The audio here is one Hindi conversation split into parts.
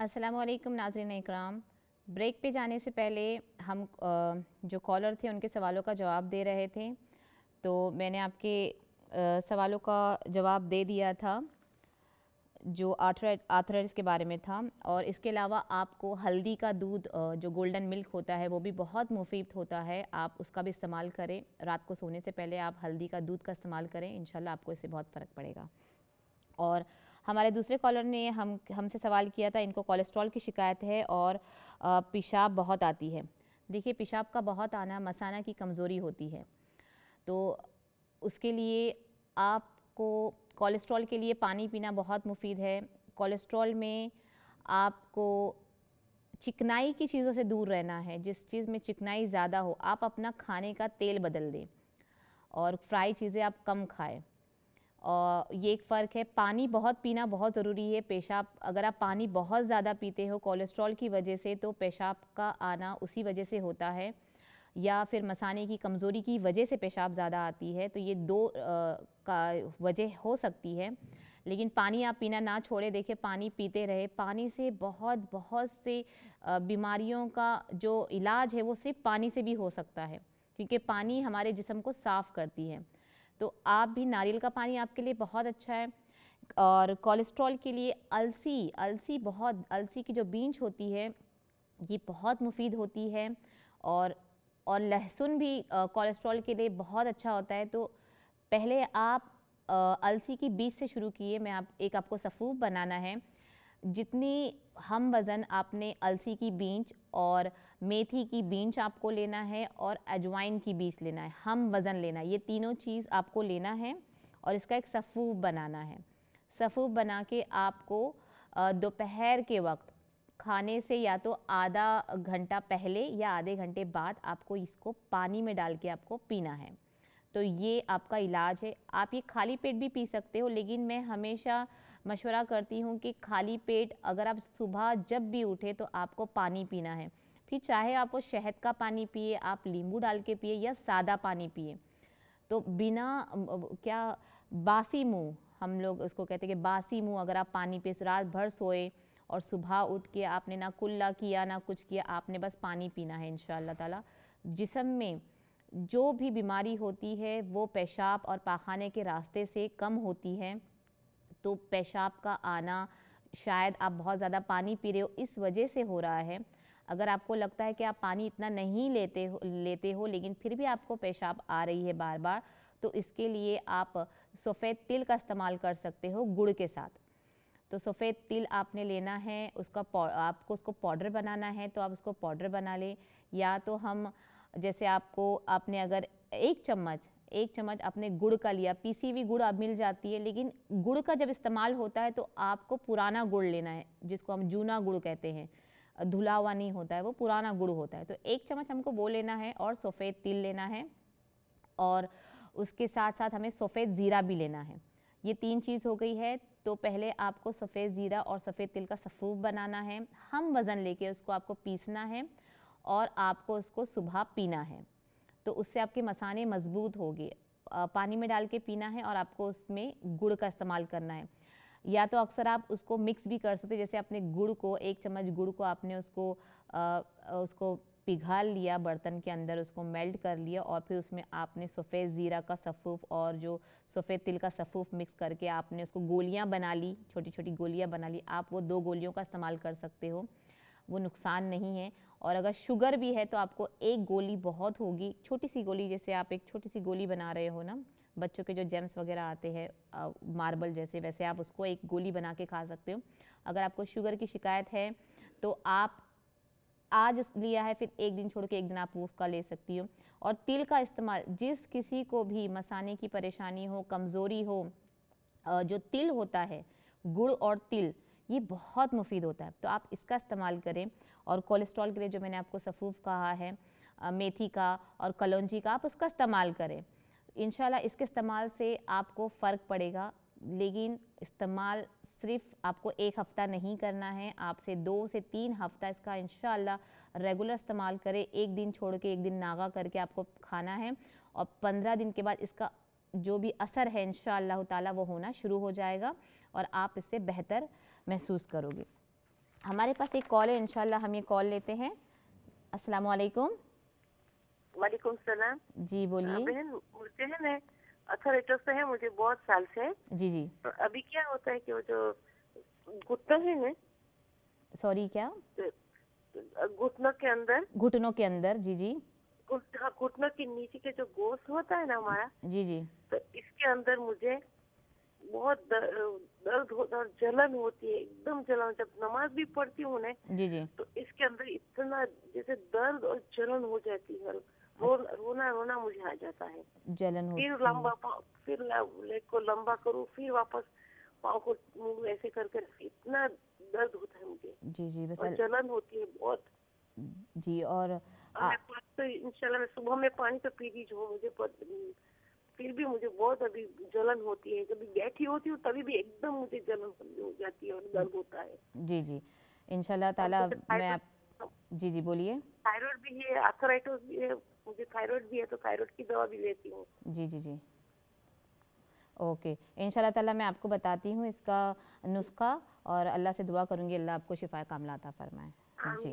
असलम नाजरन इकराम ब्रेक पे जाने से पहले हम जो कॉलर थे उनके सवालों का जवाब दे रहे थे तो मैंने आपके सवालों का जवाब दे दिया था जो आर्थराइटिस के बारे में था और इसके अलावा आपको हल्दी का दूध जो गोल्डन मिल्क होता है वो भी बहुत मुफीद होता है आप उसका भी इस्तेमाल करें रात को सोने से पहले आप हल्दी का दूध का इस्तेमाल करें इनशाला आपको इससे बहुत फ़र्क पड़ेगा और हमारे दूसरे कॉलर ने हम हमसे सवाल किया था इनको कोलेस्ट्रॉल की शिकायत है और पेशाब बहुत आती है देखिए पेशाब का बहुत आना मसाना की कमज़ोरी होती है तो उसके लिए आपको कोलेस्ट्रॉल के लिए पानी पीना बहुत मुफीद है कोलेस्ट्रॉल में आपको चिकनाई की चीज़ों से दूर रहना है जिस चीज़ में चिकनाई ज़्यादा हो आप अपना खाने का तेल बदल दें और फ्राई चीज़ें आप कम खाएं और ये एक फ़र्क है पानी बहुत पीना बहुत ज़रूरी है पेशाब अगर आप पानी बहुत ज़्यादा पीते हो कोलेस्ट्रॉल की वजह से तो पेशाब का आना उसी वजह से होता है या फिर मसाने की कमज़ोरी की वजह से पेशाब ज़्यादा आती है तो ये दो आ, का वजह हो सकती है लेकिन पानी आप पीना ना छोड़े देखे पानी पीते रहे पानी से बहुत बहुत से बीमारियों का जो इलाज है वो सिर्फ पानी से भी हो सकता है क्योंकि पानी हमारे जिसम को साफ़ करती है तो आप भी नारियल का पानी आपके लिए बहुत अच्छा है और कोलेस्ट्रॉल के लिए अलसी अलसी बहुत अलसी की जो बीज होती है ये बहुत मुफीद होती है और और लहसुन भी कोलेस्ट्रॉल के लिए बहुत अच्छा होता है तो पहले आप अलसी की बीज से शुरू किए मैं आप एक आपको सफ़ूब बनाना है जितनी हम वज़न आपने अलसी की बीज और मेथी की बीज आपको लेना है और अजवाइन की बीज लेना है हम वज़न लेना है ये तीनों चीज़ आपको लेना है और इसका एक सफ़ूफ बनाना है सफ़ूफ बना के आपको दोपहर के वक्त खाने से या तो आधा घंटा पहले या आधे घंटे बाद आपको इसको पानी में डाल के आपको पीना है तो ये आपका इलाज है आप ये खाली पेट भी पी सकते हो लेकिन मैं हमेशा मशवरा करती हूँ कि खाली पेट अगर आप सुबह जब भी उठे तो आपको पानी पीना है फिर चाहे आप वो शहद का पानी पिए आप नींबू डाल के पिए या सादा पानी पिए तो बिना क्या बासी मुंह हम लोग उसको कहते हैं कि बासी मुंह अगर आप पानी पिए रात भर सोए और सुबह उठ के आपने ना कुल्ला किया ना कुछ किया आपने बस पानी पीना है इन ताला जिसम में जो भी बीमारी होती है वो पेशाब और पाखाने के रास्ते से कम होती है तो पेशाब का आना शायद आप बहुत ज़्यादा पानी पी रहे हो इस वजह से हो रहा है अगर आपको लगता है कि आप पानी इतना नहीं लेते हो लेते हो लेकिन फिर भी आपको पेशाब आ रही है बार बार तो इसके लिए आप सफ़ेद तिल का इस्तेमाल कर सकते हो गुड़ के साथ तो सफ़ेद तिल आपने लेना है उसका आपको उसको पाउडर बनाना है तो आप उसको पाउडर बना लें या तो हम जैसे आपको आपने अगर एक चम्मच एक चम्मच आपने गुड़ का लिया पीसी हुई गुड़ अब मिल जाती है लेकिन गुड़ का जब इस्तेमाल होता है तो आपको पुराना गुड़ लेना है जिसको हम जूना गुड़ कहते हैं धुला हुआ नहीं होता है वो पुराना गुड़ होता है तो एक चम्मच हमको वो लेना है और सफ़ेद तिल लेना है और उसके साथ साथ हमें सफ़ेद ज़ीरा भी लेना है ये तीन चीज़ हो गई है तो पहले आपको सफ़ेद ज़ीरा और सफ़ेद तिल का सफ़ूफ बनाना है हम वज़न लेके उसको आपको पीसना है और आपको उसको सुबह पीना है तो उससे आपके मसाने मजबूत होगी पानी में डाल के पीना है और आपको उसमें गुड़ का इस्तेमाल करना है या तो अक्सर आप उसको मिक्स भी कर सकते जैसे आपने गुड़ को एक चम्मच गुड़ को आपने उसको आ, उसको पिघाल लिया बर्तन के अंदर उसको मेल्ट कर लिया और फिर उसमें आपने सफ़ेद ज़ीरा का सफ़ूफ़ और जो सफ़ेद तिल का सफ़ूफ़ मिक्स करके आपने उसको गोलियां बना ली छोटी छोटी गोलियां बना ली आप वो दो गोलियों का इस्तेमाल कर सकते हो वो नुकसान नहीं है और अगर शुगर भी है तो आपको एक गोली बहुत होगी छोटी सी गोली जैसे आप एक छोटी सी गोली बना रहे हो ना बच्चों के जो जेम्स वगैरह आते हैं मार्बल जैसे वैसे आप उसको एक गोली बना के खा सकते हो अगर आपको शुगर की शिकायत है तो आप आज लिया है फिर एक दिन छोड़ के एक दिन आप उसका ले सकती हो और तिल का इस्तेमाल जिस किसी को भी मसाने की परेशानी हो कमज़ोरी हो जो तिल होता है गुड़ और तिल ये बहुत मुफीद होता है तो आप इसका इस्तेमाल करें और कोलेस्ट्रॉल के लिए जो मैंने आपको सफ़ूफ कहा है मेथी का और कलौजी का आप उसका इस्तेमाल करें इन इसके इस्तेमाल से आपको फ़र्क पड़ेगा लेकिन इस्तेमाल सिर्फ आपको एक हफ़्ता नहीं करना है आपसे दो से तीन हफ़्ता इसका इन रेगुलर इस्तेमाल करें एक दिन छोड़ के एक दिन नागा करके आपको खाना है और पंद्रह दिन के बाद इसका जो भी असर है इन ताला वो होना शुरू हो जाएगा और आप इससे बेहतर महसूस करोगे हमारे पास एक कॉल है इन हम ये कॉल लेते हैं असलकुम वालेकुम सलाम जी बोलिए बहन मुझे है मैं अथोरेटस अच्छा तो है मुझे बहुत साल से जी जी अभी क्या होता है कि वो जो घुटना है ना सॉरी क्या तो, घुटनों के अंदर घुटनों के अंदर जी जी हाँ, घुटनों के नीचे के जो गोश्त होता है ना हमारा जी जी तो इसके अंदर मुझे बहुत दर्द होता है और जलन होती है एकदम जलन जब नमाज भी पढ़ती हूँ जी जी तो इसके अंदर इतना जैसे दर्द और जलन हो जाती है रो, रोना रोना मुझे आ जाता है जलन फिर लंबा फिर लेग को लंबा करूँ फिर वापस पाँव को मुंह ऐसे करके इतना दर्द होता है मुझे जी जी बस जलन होती है बहुत जी और तो इंशाल्लाह मैं सुबह में पानी तो पी लीज मुझे फिर भी मुझे बहुत अभी जलन होती है कभी बैठी होती हूँ तभी भी एकदम मुझे जलन हो जाती है और दर्द होता है जी जी इंशाल्लाह ताला मैं आप जी जी बोलिए थायराइड भी है आर्थराइटिस भी है मुझे थायराइड भी है तो थायराइड की दवा भी लेती हूँ जी जी जी ओके इनशा तला मैं आपको बताती हूँ इसका नुस्खा और अल्लाह से दुआ करूँगी अल्लाह आपको शिफा कामलाता फरमाए जी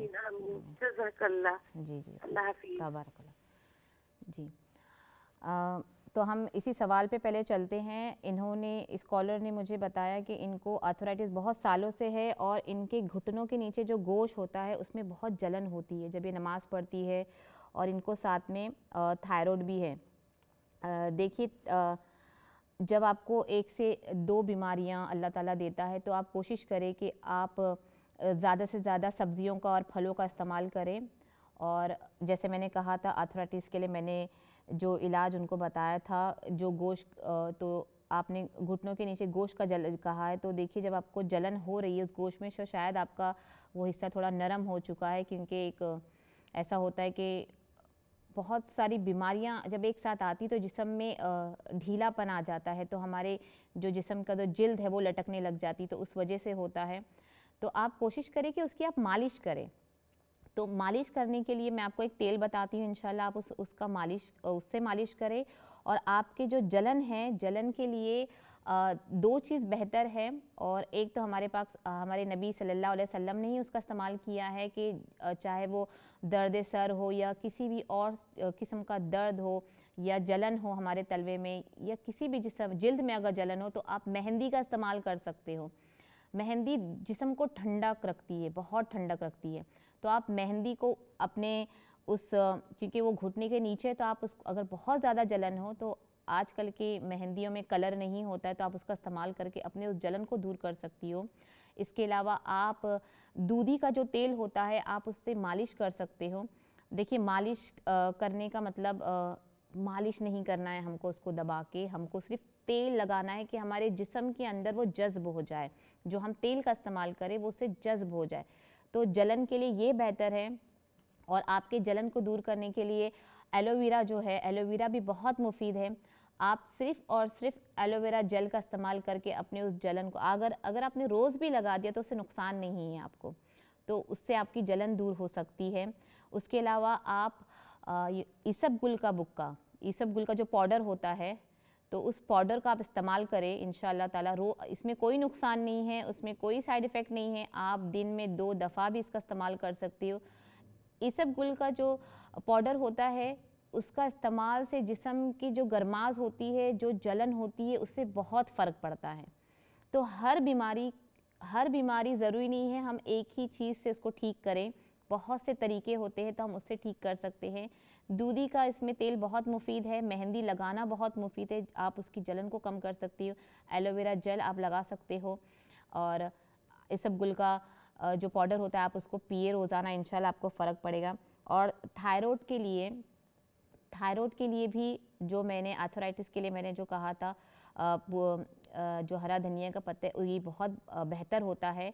जी जी जी तो हम इसी सवाल पे पहले चलते हैं इन्होंने स्कॉलर ने मुझे बताया कि इनको आर्थराइटिस बहुत सालों से है और इनके घुटनों के नीचे जो गोश होता है उसमें बहुत जलन होती है जब ये नमाज़ पढ़ती है और इनको साथ में थायरॉयड भी है देखिए जब आपको एक से दो बीमारियां अल्लाह ताला देता है तो आप कोशिश करें कि आप ज़्यादा से ज़्यादा सब्जियों का और फलों का इस्तेमाल करें और जैसे मैंने कहा था आर्थराइटिस के लिए मैंने जो इलाज उनको बताया था जो गोश्त तो आपने घुटनों के नीचे गोश्त का जल कहा है तो देखिए जब आपको जलन हो रही है उस गोश्त में तो शायद आपका वो हिस्सा थोड़ा नरम हो चुका है क्योंकि एक ऐसा होता है कि बहुत सारी बीमारियाँ जब एक साथ आती तो जिसम में ढीलापन आ जाता है तो हमारे जो जिसम का जो जिल्द है वो लटकने लग जाती तो उस वजह से होता है तो आप कोशिश करें कि उसकी आप मालिश करें तो मालिश करने के लिए मैं आपको एक तेल बताती हूँ इनशाला आप उस उसका मालिश उससे मालिश करें और आपके जो जलन है जलन के लिए दो चीज़ बेहतर है और एक तो हमारे पास हमारे नबी सल्लल्लाहु अलैहि वसल्लम ने ही उसका इस्तेमाल किया है कि चाहे वो दर्द सर हो या किसी भी और किस्म का दर्द हो या जलन हो हमारे तलवे में या किसी भी जिसम जल्द में अगर जलन हो तो आप मेहंदी का इस्तेमाल कर सकते हो मेहंदी जिसम को ठंडक रखती है बहुत ठंडक रखती है तो आप मेहंदी को अपने उस क्योंकि वो घुटने के नीचे तो आप उस अगर बहुत ज़्यादा जलन हो तो आजकल के मेहंदियों में कलर नहीं होता है तो आप उसका इस्तेमाल करके अपने उस जलन को दूर कर सकती हो इसके अलावा आप दूधी का जो तेल होता है आप उससे मालिश कर सकते हो देखिए मालिश करने का मतलब मालिश नहीं करना है हमको उसको दबा के हमको सिर्फ तेल लगाना है कि हमारे जिसम के अंदर वो जज्ब हो जाए जो हम तेल का इस्तेमाल करें वो उससे जज्ब हो जाए तो जलन के लिए ये बेहतर है और आपके जलन को दूर करने के लिए एलोवेरा जो है एलोवेरा भी बहुत मुफीद है आप सिर्फ और सिर्फ एलोवेरा जेल का इस्तेमाल करके अपने उस जलन को अगर अगर आपने रोज़ भी लगा दिया तो उससे नुकसान नहीं है आपको तो उससे आपकी जलन दूर हो सकती है उसके अलावा आप ईसब गुल का बुक्का ईसब गुल का जो पाउडर होता है तो उस पाउडर का आप इस्तेमाल करें इन ताला रो इसमें कोई नुकसान नहीं है उसमें कोई साइड इफ़ेक्ट नहीं है आप दिन में दो दफ़ा भी इसका इस्तेमाल कर सकती हो ईसब गुल का जो पाउडर होता है उसका इस्तेमाल से जिसम की जो गर्माज होती है जो जलन होती है उससे बहुत फ़र्क पड़ता है तो हर बीमारी हर बीमारी ज़रूरी नहीं है हम एक ही चीज़ से उसको ठीक करें बहुत से तरीके होते हैं तो हम उससे ठीक कर सकते हैं दूधी का इसमें तेल बहुत मुफीद है मेहंदी लगाना बहुत मुफीद है आप उसकी जलन को कम कर सकती हो एलोवेरा जेल आप लगा सकते हो और इस गुल का जो पाउडर होता है आप उसको पिए रोज़ाना इनशाला आपको फ़र्क पड़ेगा और थायराइड के लिए थायराइड के लिए भी जो मैंने आर्थराइटिस के लिए मैंने जो कहा था जो हरा धनिया का पत्ता ये बहुत बेहतर होता है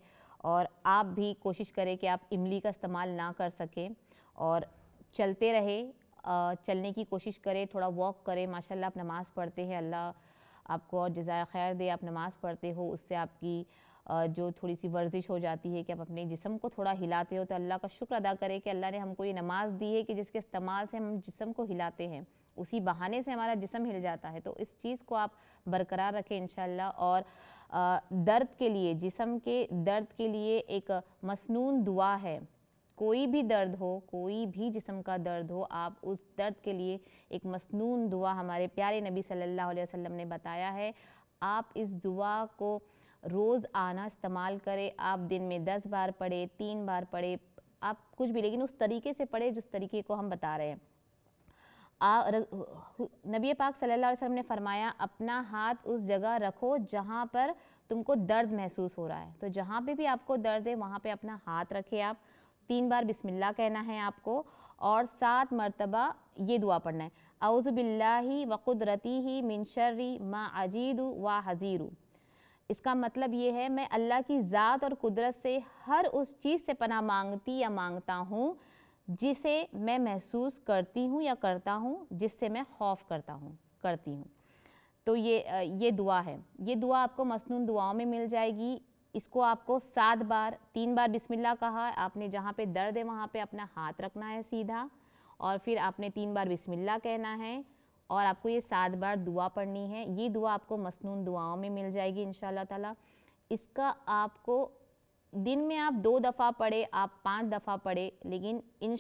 और आप भी कोशिश करें कि आप इमली का इस्तेमाल ना कर सकें और चलते रहे चलने की कोशिश करें थोड़ा वॉक करें माशाल्लाह आप नमाज़ पढ़ते हैं अल्लाह आपको और जजाय खैर दे आप नमाज़ पढ़ते हो उससे आपकी जो थोड़ी सी वर्जिश हो जाती है कि आप अपने जिसम को थोड़ा हिलाते हो तो अल्लाह का शुक्र अदा करें कि अल्लाह ने हमको ये नमाज़ दी है कि जिसके इस्तेमाल से हम जिसम को हिलाते हैं उसी बहाने से हमारा जिसम हिल जाता है तो इस चीज़ को आप बरकरार रखें इन और दर्द के लिए जिसम के दर्द के लिए एक मसनून दुआ है कोई भी दर्द हो कोई भी जिसम का दर्द हो आप उस दर्द के लिए एक मसनून दुआ हमारे प्यारे नबी सल्लल्लाहु अलैहि वसल्लम ने बताया है आप इस दुआ को रोज़ आना इस्तेमाल करें आप दिन में दस बार पढ़े तीन बार पढ़े आप कुछ भी लेकिन उस तरीके से पढ़े जिस तरीके को हम बता रहे हैं नबी पाक सल्लल्लाहु अलैहि वसल्लम ने फरमाया अपना हाथ उस जगह रखो जहाँ पर तुमको दर्द महसूस हो रहा है तो जहाँ पे भी आपको दर्द है वहाँ पे अपना हाथ रखें आप तीन बार बिस्मिल्लाह कहना है आपको और सात मरतबा ये दुआ पढ़ना है अउज़बिल्ला वक़ुदरती ही मिनशर्री माँ अजीदू व हज़ीरू इसका मतलब ये है मैं अल्लाह की ज़ात और कुदरत से हर उस चीज़ से पना मांगती या मांगता हूँ जिसे मैं महसूस करती हूँ या करता हूँ जिससे मैं खौफ करता हूँ करती हूँ तो ये ये दुआ है ये दुआ आपको मसनून दुआओं में मिल जाएगी इसको आपको सात बार तीन बार बिस्मिल्लाह कहा आपने जहाँ पे दर्द है वहाँ पे अपना हाथ रखना है सीधा और फिर आपने तीन बार बिस्मिल्लाह कहना है और आपको ये सात बार दुआ पढ़नी है ये दुआ आपको मसनून दुआओं में मिल जाएगी इन ताला इसका आपको दिन में आप दो दफ़ा पढ़े आप पांच दफ़ा पढ़े लेकिन इन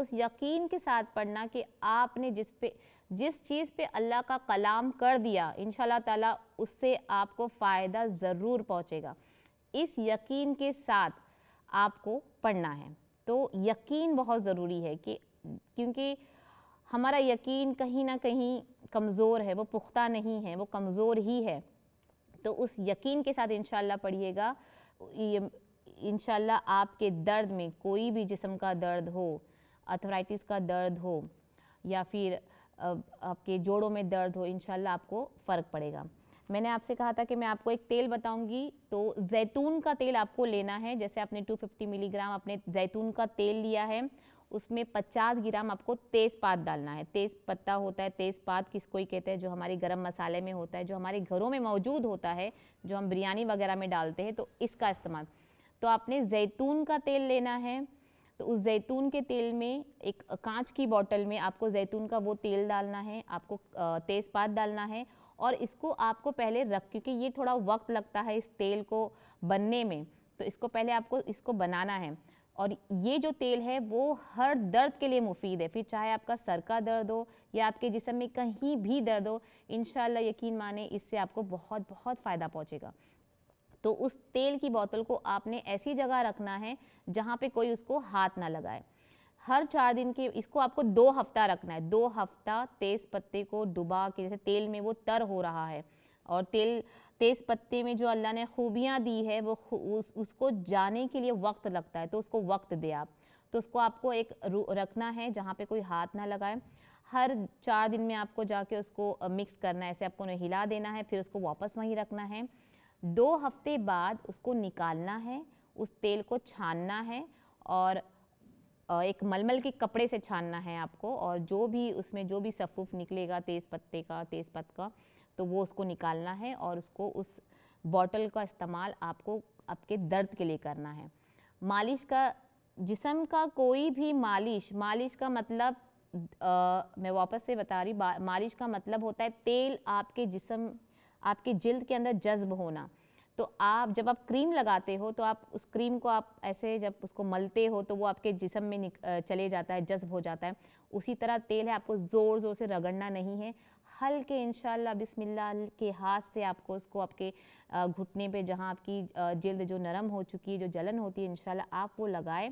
उस यकीन के साथ पढ़ना कि आपने जिस पे जिस चीज़ पे अल्लाह का कलाम कर दिया इन ताला उससे आपको फ़ायदा ज़रूर पहुँचेगा इस यकीन के साथ आपको पढ़ना है तो यकीन बहुत ज़रूरी है कि क्योंकि हमारा यकीन कहीं ना कहीं कमज़ोर है वो पुख्ता नहीं है वो कमज़ोर ही है तो उस यकीन के साथ इनशाला पढ़िएगा इन आपके दर्द में कोई भी जिसम का दर्द हो अथराइटिस का दर्द हो या फिर आपके जोड़ों में दर्द हो इनशाला आपको फ़र्क पड़ेगा मैंने आपसे कहा था कि मैं आपको एक तेल बताऊंगी तो जैतून का तेल आपको लेना है जैसे आपने 250 मिलीग्राम अपने जैतून का तेल लिया है उसमें 50 ग्राम आपको तेज़ पात डालना है तेज़ पत्ता होता है तेज़ पात किसको ही कहते हैं जो हमारे गरम मसाले में होता है जो हमारे घरों में मौजूद होता है जो हम बिरयानी वगैरह में डालते हैं तो इसका इस्तेमाल तो आपने जैतून का तेल लेना है तो उस जैतून के तेल में एक कांच की बॉटल में आपको जैतून का वो तेल डालना है आपको तेज़पात डालना है और इसको आपको पहले रख क्योंकि ये थोड़ा वक्त लगता है इस तेल को बनने में तो इसको पहले आपको इसको बनाना है और ये जो तेल है वो हर दर्द के लिए मुफीद है फिर चाहे आपका सर का दर्द हो या आपके जिसम में कहीं भी दर्द हो इन यकीन माने इससे आपको बहुत बहुत फ़ायदा पहुँचेगा तो उस तेल की बोतल को आपने ऐसी जगह रखना है जहाँ पे कोई उसको हाथ ना लगाए हर चार दिन के इसको आपको दो हफ्ता रखना है दो हफ्ता तेज़ पत्ते को डुबा के जैसे तेल में वो तर हो रहा है और तेल तेज़ पत्ते में जो अल्लाह ने खूबियाँ दी है वो उस, उसको जाने के लिए वक्त लगता है तो उसको वक्त दे आप तो उसको आपको एक रखना है जहाँ पे कोई हाथ ना लगाए हर चार दिन में आपको जाके उसको मिक्स करना है ऐसे आपको उन्हें हिला देना है फिर उसको वापस वहीं रखना है दो हफ्ते बाद उसको निकालना है उस तेल को छानना है और एक मलमल के कपड़े से छानना है आपको और जो भी उसमें जो भी सफ़ूफ निकलेगा तेज़ पत्ते का तेज़ पत्त का तो वो उसको निकालना है और उसको उस बॉटल का इस्तेमाल आपको आपके दर्द के लिए करना है मालिश का जिसम का कोई भी मालिश मालिश का मतलब आ, मैं वापस से बता रही मालिश का मतलब होता है तेल आपके जिसम आपके जल्द के अंदर जज्ब होना तो आप जब आप क्रीम लगाते हो तो आप उस क्रीम को आप ऐसे जब उसको मलते हो तो वो आपके जिसम में चले जाता है जज्ब हो जाता है उसी तरह तेल है आपको ज़ोर ज़ोर से रगड़ना नहीं है हल्के इन बिस्मिल्लाह के हाथ से आपको उसको आपके घुटने पे जहाँ आपकी जल्द जो नरम हो चुकी है जो जलन होती है इनशाला आप वो लगाएं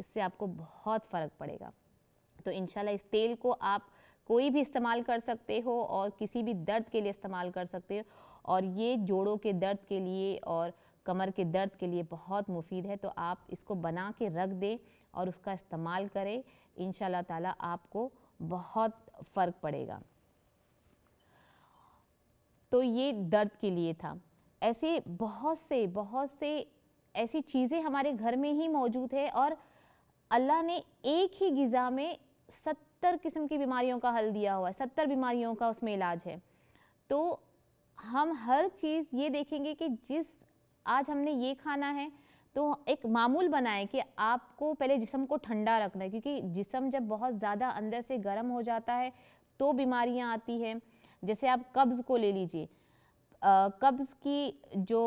इससे आपको बहुत फ़र्क पड़ेगा तो इन इस तेल को आप कोई भी इस्तेमाल कर सकते हो और किसी भी दर्द के लिए इस्तेमाल कर सकते हो और ये जोड़ों के दर्द के लिए और कमर के दर्द के लिए बहुत मुफीद है तो आप इसको बना के रख दें और उसका इस्तेमाल करें इन ताला आपको बहुत फ़र्क पड़ेगा तो ये दर्द के लिए था ऐसे बहुत से बहुत से ऐसी चीज़ें हमारे घर में ही मौजूद है और अल्लाह ने एक ही गज़ा में सत्तर किस्म की बीमारियों का हल दिया हुआ है सत्तर बीमारियों का उसमें इलाज है तो हम हर चीज़ ये देखेंगे कि जिस आज हमने ये खाना है तो एक मामूल बनाएं कि आपको पहले जिसम को ठंडा रखना है क्योंकि जिसम जब बहुत ज़्यादा अंदर से गर्म हो जाता है तो बीमारियां आती हैं जैसे आप कब्ज़ को ले लीजिए कब्ज़ की जो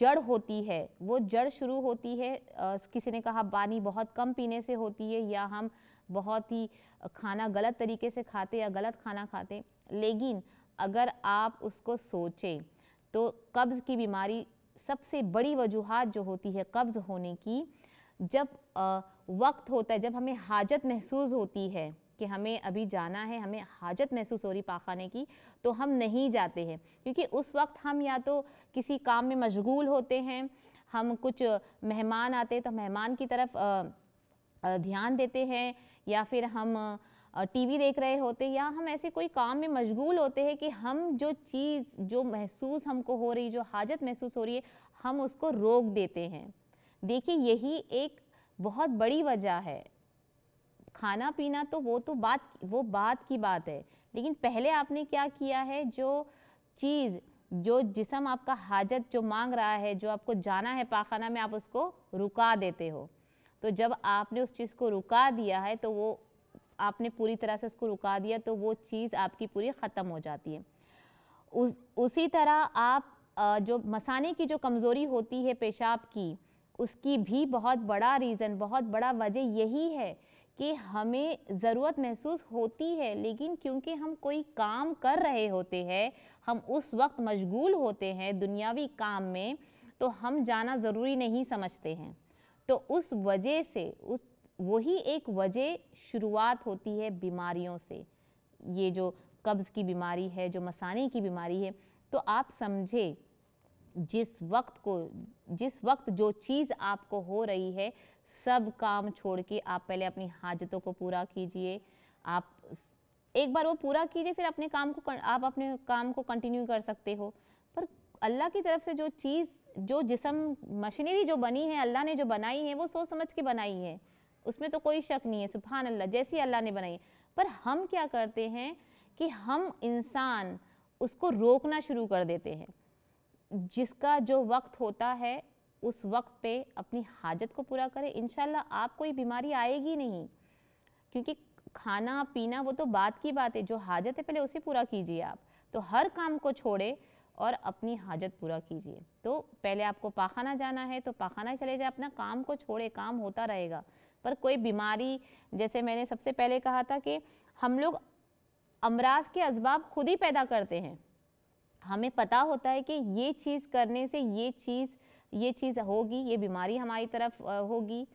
जड़ होती है वो जड़ शुरू होती है किसी ने कहा पानी बहुत कम पीने से होती है या हम बहुत ही खाना गलत तरीके से खाते या गलत खाना खाते लेकिन अगर आप उसको सोचें तो कब्ज़ की बीमारी सबसे बड़ी वजूहत जो होती है कब्ज़ होने की जब वक्त होता है जब हमें हाजत महसूस होती है कि हमें अभी जाना है हमें हाजत महसूस हो रही पाखाने की तो हम नहीं जाते हैं क्योंकि उस वक्त हम या तो किसी काम में मशगूल होते हैं हम कुछ मेहमान आते हैं तो मेहमान की तरफ ध्यान देते हैं या फिर हम टीवी देख रहे होते या हम ऐसे कोई काम में मशगूल होते हैं कि हम जो चीज़ जो महसूस हमको हो रही जो हाजत महसूस हो रही है हम उसको रोक देते हैं देखिए यही एक बहुत बड़ी वजह है खाना पीना तो वो तो बात वो बात की बात है लेकिन पहले आपने क्या किया है जो चीज़ जो जिसम आपका हाजत जो मांग रहा है जो आपको जाना है पाखाना में आप उसको रुका देते हो तो जब आपने उस चीज़ को रुका दिया है तो वो आपने पूरी तरह से उसको रुका दिया तो वो चीज़ आपकी पूरी ख़त्म हो जाती है उस उसी तरह आप जो मसाने की जो कमज़ोरी होती है पेशाब की उसकी भी बहुत बड़ा रीज़न बहुत बड़ा वजह यही है कि हमें ज़रूरत महसूस होती है लेकिन क्योंकि हम कोई काम कर रहे होते हैं हम उस वक्त मशगूल होते हैं दुनियावी काम में तो हम जाना ज़रूरी नहीं समझते हैं तो उस वजह से उस वही एक वजह शुरुआत होती है बीमारियों से ये जो कब्ज़ की बीमारी है जो मसाने की बीमारी है तो आप समझे जिस वक्त को जिस वक्त जो चीज़ आपको हो रही है सब काम छोड़ के आप पहले अपनी हाजतों को पूरा कीजिए आप एक बार वो पूरा कीजिए फिर अपने काम को आप अपने काम को कंटिन्यू कर सकते हो पर अल्लाह की तरफ से जो चीज़ जो जिसम मशीनरी जो बनी है अल्लाह ने जो बनाई है वो सोच समझ के बनाई है उसमें तो कोई शक नहीं है सुबहान अल्लाह जैसी अल्लाह ने बनाई पर हम क्या करते हैं कि हम इंसान उसको रोकना शुरू कर देते हैं जिसका जो वक्त होता है उस वक्त पे अपनी हाजत को पूरा करें इन आप कोई बीमारी आएगी नहीं क्योंकि खाना पीना वो तो बात की बात है जो हाजत है पहले उसे पूरा कीजिए आप तो हर काम को छोड़े और अपनी हाजत पूरा कीजिए तो पहले आपको पाखाना जाना है तो पाखाना चले जाए अपना काम को छोड़े काम होता रहेगा पर कोई बीमारी जैसे मैंने सबसे पहले कहा था कि हम लोग अमराज के इसबाब खुद ही पैदा करते हैं हमें पता होता है कि ये चीज़ करने से ये चीज़ ये चीज़ होगी ये बीमारी हमारी तरफ होगी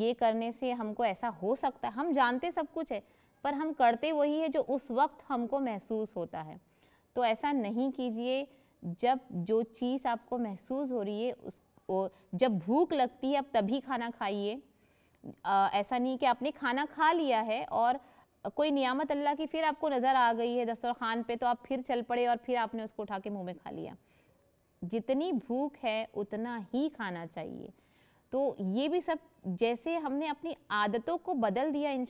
ये करने से हमको ऐसा हो सकता है हम जानते सब कुछ है पर हम करते वही है जो उस वक्त हमको महसूस होता है तो ऐसा नहीं कीजिए जब जो चीज़ आपको महसूस हो रही है उस जब भूख लगती है आप तभी खाना खाइए ऐसा नहीं कि आपने खाना खा लिया है और कोई नियामत अल्लाह की फिर आपको नज़र आ गई है दस्तरखान पे तो आप फिर चल पड़े और फिर आपने उसको उठा के मुंह में खा लिया जितनी भूख है उतना ही खाना चाहिए तो ये भी सब जैसे हमने अपनी आदतों को बदल दिया इन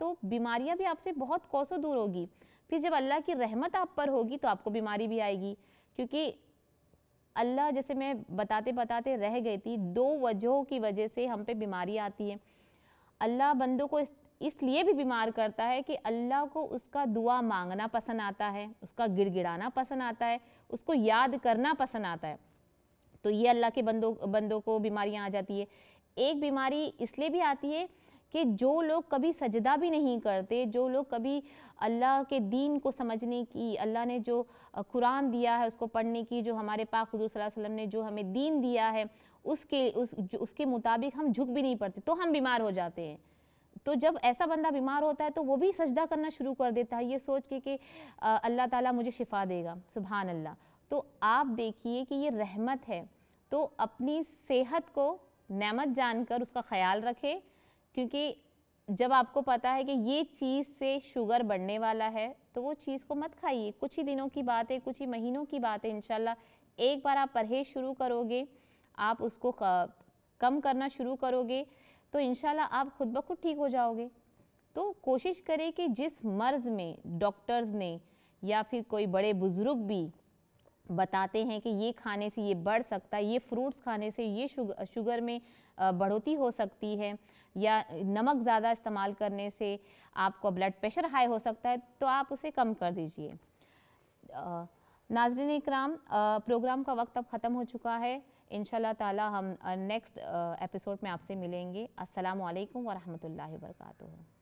तो बीमारियाँ भी आपसे बहुत कौसों दूर होगी फिर जब अल्लाह की रहमत आप पर होगी तो आपको बीमारी भी आएगी क्योंकि अल्लाह जैसे मैं बताते बताते रह गई थी दो वजहों की वजह से हम पे बीमारी आती है अल्लाह बंदों को इस इसलिए भी बीमार करता है कि अल्लाह को उसका दुआ मांगना पसंद आता है उसका गिड़गिड़ाना पसंद आता है उसको याद करना पसंद आता है तो ये अल्लाह के बंदों बंदों को बीमारियाँ आ जाती है एक बीमारी इसलिए भी आती है कि जो लोग कभी सजदा भी नहीं करते जो लोग कभी अल्लाह के दीन को समझने की अल्लाह ने जो कुरान दिया है उसको पढ़ने की जो हमारे पाक हजूर वसल्लम ने जो हमें दीन दिया है उसके उस उसके मुताबिक हम झुक भी नहीं पड़ते तो हम बीमार हो जाते हैं तो जब ऐसा बंदा बीमार होता है तो वो भी सजदा करना शुरू कर देता है ये सोच के कि अल्लाह ताला मुझे शिफा देगा सुबहान अल्लाह तो आप देखिए कि ये रहमत है तो अपनी सेहत को जान जानकर उसका ख्याल रखें क्योंकि जब आपको पता है कि ये चीज़ से शुगर बढ़ने वाला है तो वो चीज़ को मत खाइए कुछ ही दिनों की बात है कुछ ही महीनों की बात है इन एक बार आप परहेज़ शुरू करोगे आप उसको कम करना शुरू करोगे तो इन आप खुद ब खुद ठीक हो जाओगे तो कोशिश करें कि जिस मर्ज़ में डॉक्टर्स ने या फिर कोई बड़े बुज़ुर्ग भी बताते हैं कि ये खाने से ये बढ़ सकता है ये फ्रूट्स खाने से ये शुगर शुगर में बढ़ोतरी हो सकती है या नमक ज़्यादा इस्तेमाल करने से आपको ब्लड प्रेशर हाई हो सकता है तो आप उसे कम कर दीजिए नाजरन इक्राम प्रोग्राम का वक्त अब ख़त्म हो चुका है इन ताला हम नेक्स्ट एपिसोड में आपसे मिलेंगे असलकम वरहमल वर्का